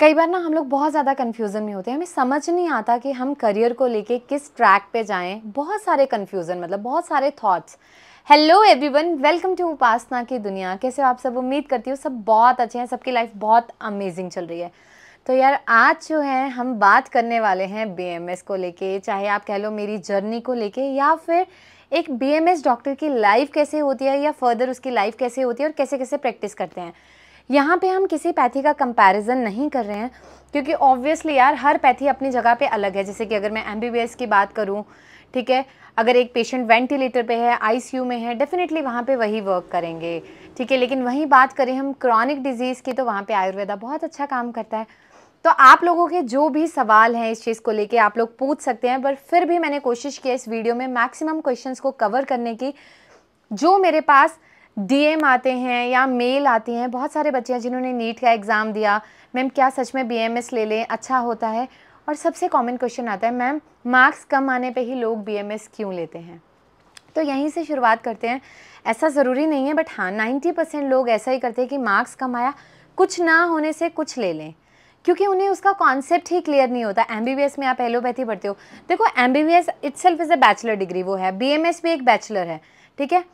कई बार ना हम लोग बहुत ज़्यादा कन्फ्यूज़न में होते हैं हमें समझ नहीं आता कि हम करियर को लेके किस ट्रैक पे जाएं बहुत सारे कन्फ्यूज़न मतलब बहुत सारे thoughts hello everyone welcome to Upasana की दुनिया कैसे हो आप सब उम्मीद करती हो सब बहुत अच्छे हैं सबकी लाइफ बहुत अमेजिंग चल रही है तो यार आज जो है हम बात करने वाले हैं बी को लेके चाहे आप कह लो मेरी जर्नी को लेके या फिर एक बी डॉक्टर की लाइफ कैसे होती है या फर्दर उसकी लाइफ कैसे होती है और कैसे कैसे प्रैक्टिस करते हैं यहाँ पे हम किसी पैथी का कंपैरिजन नहीं कर रहे हैं क्योंकि ऑब्वियसली यार हर पैथी अपनी जगह पे अलग है जैसे कि अगर मैं एम की बात करूँ ठीक है अगर एक पेशेंट वेंटिलेटर पे है आईसीयू में है डेफिनेटली वहाँ पे वही वर्क करेंगे ठीक है लेकिन वहीं बात करें हम क्रॉनिक डिजीज़ की तो वहाँ पर आयुर्वेदा बहुत अच्छा काम करता है तो आप लोगों के जो भी सवाल हैं इस चीज़ को लेके आप लोग पूछ सकते हैं पर फिर भी मैंने कोशिश की इस वीडियो में मैक्सिमम क्वेश्चन को कवर करने की जो मेरे पास डीएम आते हैं या मेल आते हैं बहुत सारे बच्चे हैं जिन्होंने नीट का एग्ज़ाम दिया मैम क्या सच में बीएमएस ले लें अच्छा होता है और सबसे कॉमन क्वेश्चन आता है मैम मार्क्स कम आने पे ही लोग बीएमएस क्यों लेते हैं तो यहीं से शुरुआत करते हैं ऐसा ज़रूरी नहीं है बट हाँ नाइन्टी परसेंट लोग ऐसा ही करते हैं कि मार्क्स कम आया कुछ ना होने से कुछ ले लें क्योंकि उन्हें उसका कॉन्सेप्ट ही क्लियर नहीं होता एम में आप एलोपैथी पढ़ते हो देखो M B B S is a bachelor degree वो है बी एम एस भी एक बैचलर है ठीक है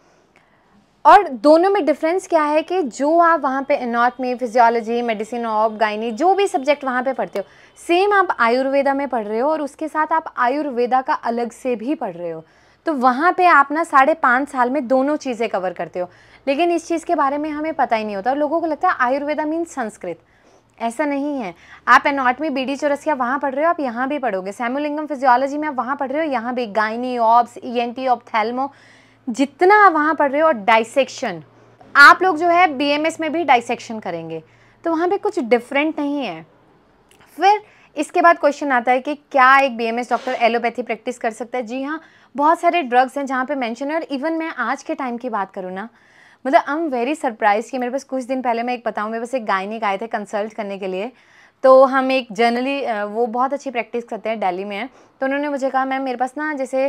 और दोनों में डिफरेंस क्या है कि जो आप वहाँ पे में फिजियोलॉजी मेडिसिन ऑफ गाइनी जो भी सब्जेक्ट वहाँ पे पढ़ते हो सेम आप आयुर्वेदा में पढ़ रहे हो और उसके साथ आप आयुर्वेदा का अलग से भी पढ़ रहे हो तो वहाँ पे आप ना साढ़े पाँच साल में दोनों चीज़ें कवर करते हो लेकिन इस चीज़ के बारे में हमें पता ही नहीं होता और लोगों को लगता है आयुर्वेदा मीन्स संस्कृत ऐसा नहीं है आप एनाटमी बी डी चौरसिया वहाँ पढ़ रहे हो आप यहाँ भी पढ़ोगे सेमोलिंगम फिजियोलॉजी में आप वहाँ पढ़ रहे हो यहाँ भी gynae obs E N T ophthalmo जितना आप वहाँ पढ़ रहे हो और डाइसेक्शन आप लोग जो है बी में भी डाइसेक्शन करेंगे तो वहाँ पे कुछ डिफरेंट नहीं है फिर इसके बाद क्वेश्चन आता है कि क्या एक बी डॉक्टर एलोपैथी प्रैक्टिस कर सकता है जी हाँ बहुत सारे ड्रग्स हैं जहाँ पे मेंशन है और इवन मैं आज के टाइम की बात करूँ ना मतलब आई एम वेरी सरप्राइज कि मेरे पास कुछ दिन पहले मैं एक बताऊँ मेरे पास एक गायनिक आए थे कंसल्ट करने के लिए तो हम एक जर्नली वो बहुत अच्छी प्रैक्टिस करते हैं दिल्ली में तो उन्होंने मुझे कहा मैम मेरे पास ना जैसे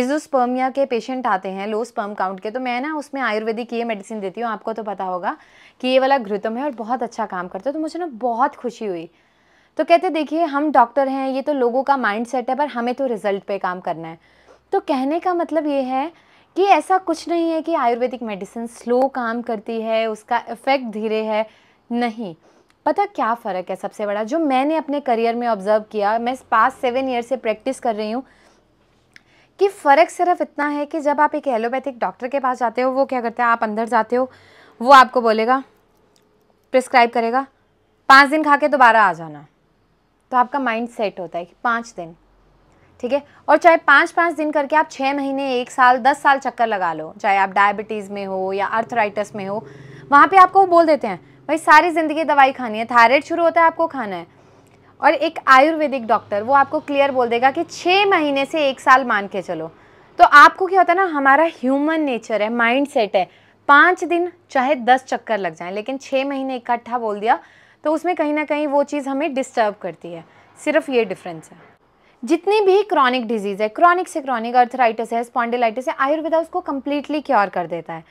एजोस्पर्मिया के पेशेंट आते हैं लो स्पर्म काउंट के तो मैं ना उसमें आयुर्वेदिक ये मेडिसिन देती हूँ आपको तो पता होगा कि ये वाला घृतम है और बहुत अच्छा काम करता है तो मुझे ना बहुत खुशी हुई तो कहते देखिए हम डॉक्टर हैं ये तो लोगों का माइंड सेट है पर हमें तो रिज़ल्ट पे काम करना है तो कहने का मतलब ये है कि ऐसा कुछ नहीं है कि आयुर्वेदिक मेडिसिन स्लो काम करती है उसका इफ़ेक्ट धीरे है नहीं पता क्या फ़र्क है सबसे बड़ा जो मैंने अपने करियर में ऑब्ज़र्व किया मैं पास सेवन ईयर से प्रैक्टिस कर रही हूँ कि फ़र्क सिर्फ इतना है कि जब आप एक एलोपैथिक डॉक्टर के पास जाते हो वो क्या करते हैं आप अंदर जाते हो वो आपको बोलेगा प्रिस्क्राइब करेगा पाँच दिन खा के दोबारा आ जाना तो आपका माइंड सेट होता है कि पाँच दिन ठीक है और चाहे पाँच पाँच दिन करके आप छः महीने एक साल दस साल चक्कर लगा लो चाहे आप डायबिटीज़ में हो या अर्थराइटस में हो वहाँ पे आपको बोल देते हैं भाई सारी ज़िंदगी दवाई खानी है थायराइड शुरू होता है आपको खाना है और एक आयुर्वेदिक डॉक्टर वो आपको क्लियर बोल देगा कि छः महीने से एक साल मान के चलो तो आपको क्या होता है ना हमारा ह्यूमन नेचर है माइंड सेट है पाँच दिन चाहे दस चक्कर लग जाए लेकिन छः महीने इकट्ठा बोल दिया तो उसमें कहीं ना कहीं वो चीज़ हमें डिस्टर्ब करती है सिर्फ ये डिफरेंस है जितनी भी क्रॉनिक डिजीज़ है क्रॉनिक से क्रॉनिक अर्थराइटिस है स्पॉन्डिलाइटिस है आयुर्वेदा उसको कम्प्लीटली क्योर कर देता है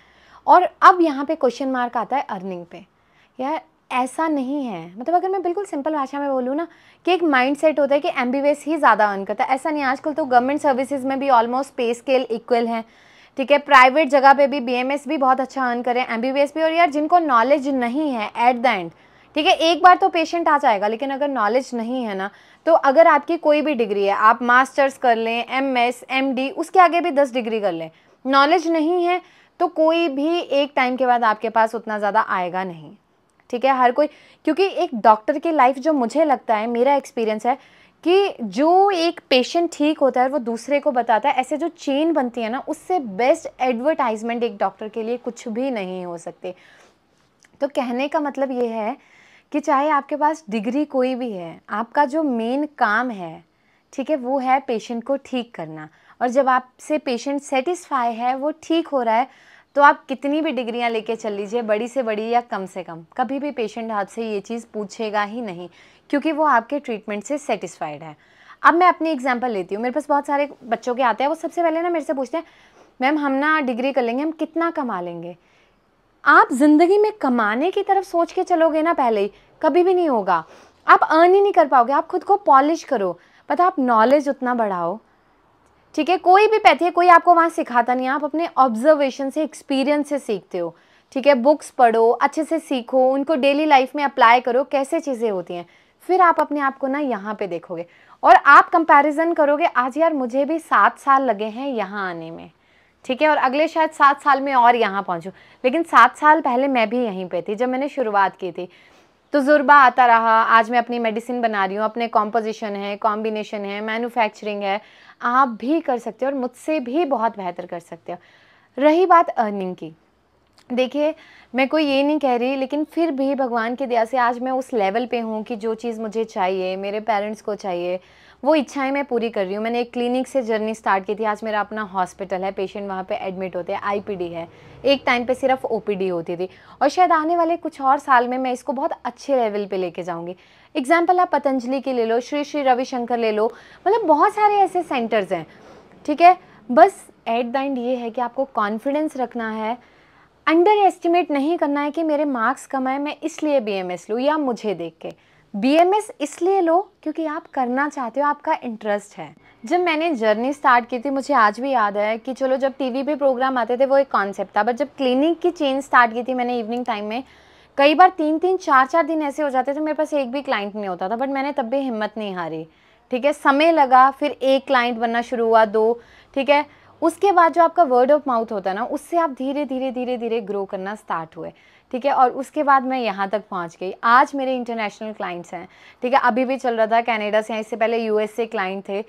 और अब यहाँ पे क्वेश्चन मार्क आता है अर्निंग पे यार ऐसा नहीं है मतलब अगर मैं बिल्कुल सिंपल भाषा में बोलूँ ना कि एक माइंड सेट होता है कि एम ही ज़्यादा अर्न करता है ऐसा नहीं आजकल तो गवर्नमेंट सर्विसेज में भी ऑलमोस्ट पे स्केल इक्वल हैं ठीक है प्राइवेट जगह पे भी बीएमएस भी बहुत अच्छा अर्न करें एम भी और यार जिनको नॉलेज नहीं है एट द एंड ठीक है एक बार तो पेशेंट आ जाएगा लेकिन अगर नॉलेज नहीं है ना तो अगर आपकी कोई भी डिग्री है आप मास्टर्स कर लें एम एस एम डी उसके आगे भी दस डिग्री कर लें नॉलेज नहीं है तो कोई भी एक टाइम के बाद आपके पास उतना ज़्यादा आएगा नहीं ठीक है हर कोई क्योंकि एक डॉक्टर की लाइफ जो मुझे लगता है मेरा एक्सपीरियंस है कि जो एक पेशेंट ठीक होता है वो दूसरे को बताता है ऐसे जो चेन बनती है ना उससे बेस्ट एडवर्टाइजमेंट एक डॉक्टर के लिए कुछ भी नहीं हो सकते तो कहने का मतलब ये है कि चाहे आपके पास डिग्री कोई भी है आपका जो मेन काम है ठीक है वो है पेशेंट को ठीक करना और जब आपसे पेशेंट सेटिस्फाई है वो ठीक हो रहा है तो आप कितनी भी डिग्रियां लेके चल लीजिए बड़ी से बड़ी या कम से कम कभी भी पेशेंट आपसे ये चीज़ पूछेगा ही नहीं क्योंकि वो आपके ट्रीटमेंट से सेटिस्फाइड है अब मैं अपनी एग्जाम्पल लेती हूँ मेरे पास बहुत सारे बच्चों के आते हैं वो सबसे पहले ना मेरे से पूछते हैं मैम हम ना डिग्री कर लेंगे हम कितना कमा लेंगे आप ज़िंदगी में कमाने की तरफ सोच के चलोगे ना पहले ही कभी भी नहीं होगा आप अर्न ही नहीं कर पाओगे आप खुद को पॉलिश करो पता आप नॉलेज उतना बढ़ाओ ठीक है कोई भी पैथी कोई आपको वहाँ सिखाता नहीं आप अपने ऑब्जर्वेशन से एक्सपीरियंस से सीखते हो ठीक है बुक्स पढ़ो अच्छे से सीखो उनको डेली लाइफ में अप्लाई करो कैसे चीज़ें होती हैं फिर आप अपने आप को ना यहाँ पे देखोगे और आप कंपैरिजन करोगे आज यार मुझे भी सात साल लगे हैं यहाँ आने में ठीक है और अगले शायद सात साल में और यहाँ पहुँचूँ लेकिन सात साल पहले मैं भी यहीं पर थी जब मैंने शुरुआत की थी तो तजुर्बा आता रहा आज मैं अपनी मेडिसिन बना रही हूँ अपने कॉम्पोजिशन है कॉम्बिनेशन है मैन्युफैक्चरिंग है आप भी कर सकते हो और मुझसे भी बहुत बेहतर कर सकते हो रही बात अर्निंग की देखिए मैं कोई ये नहीं कह रही लेकिन फिर भी भगवान की दया से आज मैं उस लेवल पे हूँ कि जो चीज़ मुझे चाहिए मेरे पेरेंट्स को चाहिए वो इच्छाएं मैं पूरी कर रही हूँ मैंने एक क्लिनिक से जर्नी स्टार्ट की थी आज मेरा अपना हॉस्पिटल है पेशेंट वहाँ पे एडमिट होते हैं आईपीडी है एक टाइम पे सिर्फ ओपीडी होती थी और शायद आने वाले कुछ और साल में मैं इसको बहुत अच्छे लेवल पे लेके जाऊँगी एग्जाम्पल आप पतंजलि की ले लो श्री श्री रविशंकर ले लो मतलब बहुत सारे ऐसे सेंटर्स हैं ठीक है बस एट द एंड ये है कि आपको कॉन्फिडेंस रखना है अंडर एस्टिमेट नहीं करना है कि मेरे मार्क्स कम आए मैं इसलिए बी एम एस लूँ या मुझे देख के बीएमएस इसलिए लो क्योंकि आप करना चाहते हो आपका इंटरेस्ट है जब मैंने जर्नी स्टार्ट की थी मुझे आज भी याद है कि चलो जब टीवी पे प्रोग्राम आते थे वो एक कॉन्सेप्ट था बट जब क्लिनिक की चेंज स्टार्ट की थी मैंने इवनिंग टाइम में कई बार तीन तीन चार चार दिन ऐसे हो जाते थे मेरे पास एक भी क्लाइंट नहीं होता था बट मैंने तब भी हिम्मत नहीं हारी ठीक है समय लगा फिर एक क्लाइंट बनना शुरू हुआ दो ठीक है उसके बाद जो आपका वर्ड ऑफ माउथ होता है ना उससे आप धीरे धीरे धीरे धीरे ग्रो करना स्टार्ट हुए ठीक है और उसके बाद मैं यहाँ तक पहुँच गई आज मेरे इंटरनेशनल क्लाइंट्स हैं ठीक है अभी भी चल रहा था कैनेडा से इससे पहले यू से क्लाइंट थे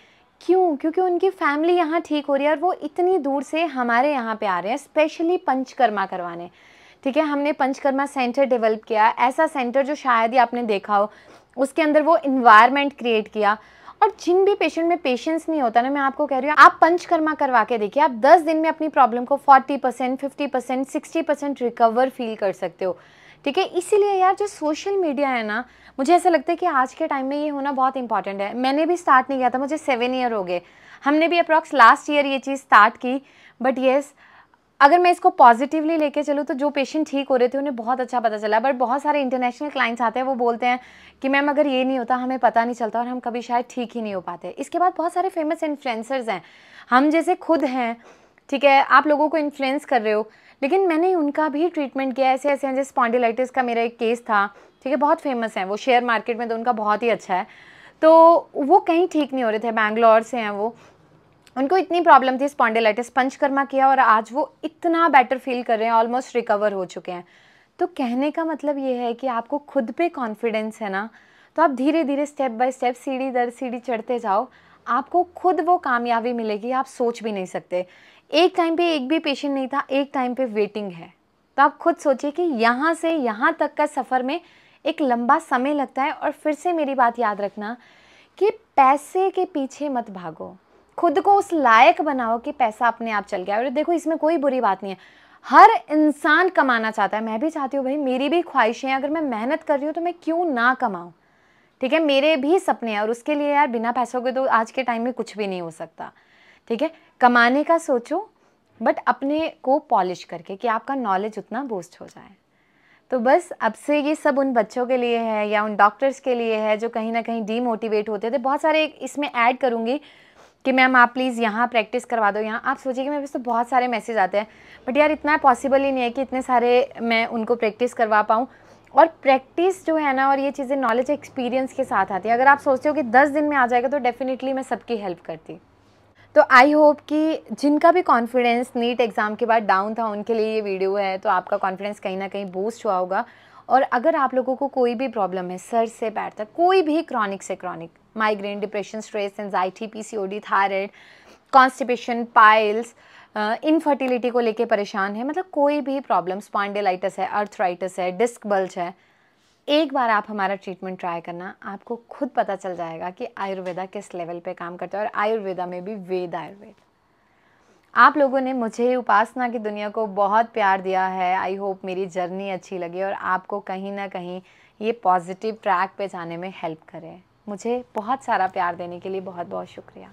क्यों क्योंकि उनकी फैमिली यहाँ ठीक हो रही है और वो इतनी दूर से हमारे यहाँ पे आ रहे हैं स्पेशली पंचकर्मा करवाने ठीक है हमने पंचकर्मा सेंटर डेवलप किया ऐसा सेंटर जो शायद ही आपने देखा हो उसके अंदर वो इन्वायरमेंट क्रिएट किया और जिन भी पेशेंट में पेशेंस नहीं होता ना मैं आपको कह रही हूँ आप पंचकर्मा करवा के देखिए आप दस दिन में अपनी प्रॉब्लम को forty percent fifty percent sixty percent recover feel कर सकते हो ठीक है इसीलिए यार जो सोशल मीडिया है ना मुझे ऐसा लगता है कि आज के टाइम में ये होना बहुत इंपॉर्टेंट है मैंने भी स्टार्ट नहीं किया था मुझे सेवन ईयर हो गए हमने भी अप्रॉक्स लास्ट ईयर ये चीज़ स्टार्ट की बट येस yes, अगर मैं इसको पॉजिटिवली लेके चलूँ तो जो पेशेंट ठीक हो रहे थे उन्हें बहुत अच्छा पता चला बट बहुत सारे इंटरनेशनल क्लाइंट्स आते हैं वो बोलते हैं कि मैम अगर ये नहीं होता हमें पता नहीं चलता और हम कभी शायद ठीक ही नहीं हो पाते इसके बाद बहुत सारे फेमस इन्फ्लुएंसर्स हैं हम जैसे खुद हैं ठीक है आप लोगों को इन्फ्लुएंस कर रहे हो लेकिन मैंने उनका भी ट्रीटमेंट किया ऐसे ऐसे हैं जैसे स्पॉन्डिलाइटिस का मेरा एक केस था ठीक है बहुत फेमस है वो शेयर मार्केट में तो उनका बहुत ही अच्छा है तो वो कहीं ठीक नहीं हो रहे थे बैंगलोर से हैं वो उनको इतनी प्रॉब्लम थी स्पॉन्डिलाइटिस पंचकर्मा किया और आज वो इतना बेटर फील कर रहे हैं ऑलमोस्ट रिकवर हो चुके हैं तो कहने का मतलब ये है कि आपको खुद पे कॉन्फिडेंस है ना तो आप धीरे धीरे स्टेप बाय स्टेप सीढ़ी दर सीढ़ी चढ़ते जाओ आपको खुद वो कामयाबी मिलेगी आप सोच भी नहीं सकते एक टाइम पे एक भी पेशेंट नहीं था एक टाइम पे वेटिंग है तो आप खुद सोचिए कि यहाँ से यहाँ तक का सफ़र में एक लंबा समय लगता है और फिर से मेरी बात याद रखना कि पैसे के पीछे मत भागो खुद को उस लायक बनाओ कि पैसा अपने आप चल गया और देखो इसमें कोई बुरी बात नहीं है हर इंसान कमाना चाहता है मैं भी चाहती हूँ भाई मेरी भी ख्वाहिशें हैं अगर मैं मेहनत कर रही हूँ तो मैं क्यों ना कमाऊँ ठीक है मेरे भी सपने हैं और उसके लिए यार बिना पैसों के तो आज के टाइम में कुछ भी नहीं हो सकता ठीक है कमाने का सोचो बट अपने को पॉलिश करके कि आपका नॉलेज उतना बूस्ट हो जाए तो बस अब से ये सब उन बच्चों के लिए है या उन डॉक्टर्स के लिए है जो कहीं ना कहीं डीमोटिवेट होते थे बहुत सारे इसमें ऐड करूँगी कि मैम आप प्लीज़ यहाँ प्रैक्टिस करवा दो यहाँ आप सोचिए कि मेरे पास तो बहुत सारे मैसेज आते हैं बट यार इतना पॉसिबल ही नहीं है कि इतने सारे मैं उनको प्रैक्टिस करवा पाऊँ और प्रैक्टिस जो है ना और ये चीज़ें नॉलेज एक्सपीरियंस के साथ आती है अगर आप सोचते हो कि दस दिन में आ जाएगा तो डेफिनेटली मैं सबकी हेल्प करती तो आई होप कि जिनका भी कॉन्फिडेंस नीट एग्ज़ाम के बाद डाउन था उनके लिए ये वीडियो है तो आपका कॉन्फिडेंस कहीं ना कहीं बूस्ट हुआ होगा और अगर आप लोगों को कोई भी प्रॉब्लम है सर से पैर तक कोई भी क्रॉनिक से chronic migraine depression stress anxiety PCOD thyroid constipation piles infertility को लेके परेशान है मतलब कोई भी प्रॉब्लम स्पॉन्डिलाइटिस है अर्थराइटिस है डिस्क बल्ज है एक बार आप हमारा ट्रीटमेंट ट्राई करना आपको खुद पता चल जाएगा कि आयुर्वेदा किस लेवल पे काम करता है और आयुर्वेदा में भी वेद आयुर्वेद आप लोगों ने मुझे उपासना की दुनिया को बहुत प्यार दिया है आई होप मेरी जर्नी अच्छी लगी और आपको कहीं ना कहीं ये पॉजिटिव ट्रैक पे जाने में हेल्प करे मुझे बहुत सारा प्यार देने के लिए बहुत बहुत शुक्रिया